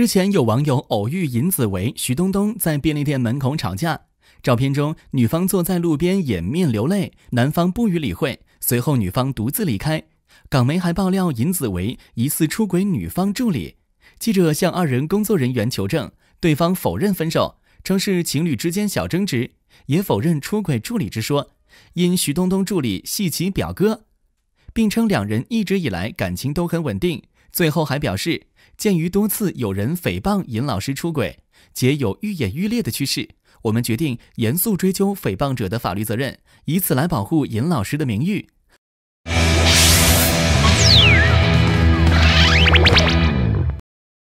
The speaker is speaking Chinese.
之前有网友偶遇尹子维、徐冬冬在便利店门口吵架，照片中女方坐在路边掩面流泪，男方不予理会，随后女方独自离开。港媒还爆料尹子维疑似出轨女方助理。记者向二人工作人员求证，对方否认分手，称是情侣之间小争执，也否认出轨助理之说，因徐冬冬助理系其表哥，并称两人一直以来感情都很稳定。最后还表示。鉴于多次有人诽谤尹老师出轨，且有愈演愈烈的趋势，我们决定严肃追究诽谤者的法律责任，以此来保护尹老师的名誉。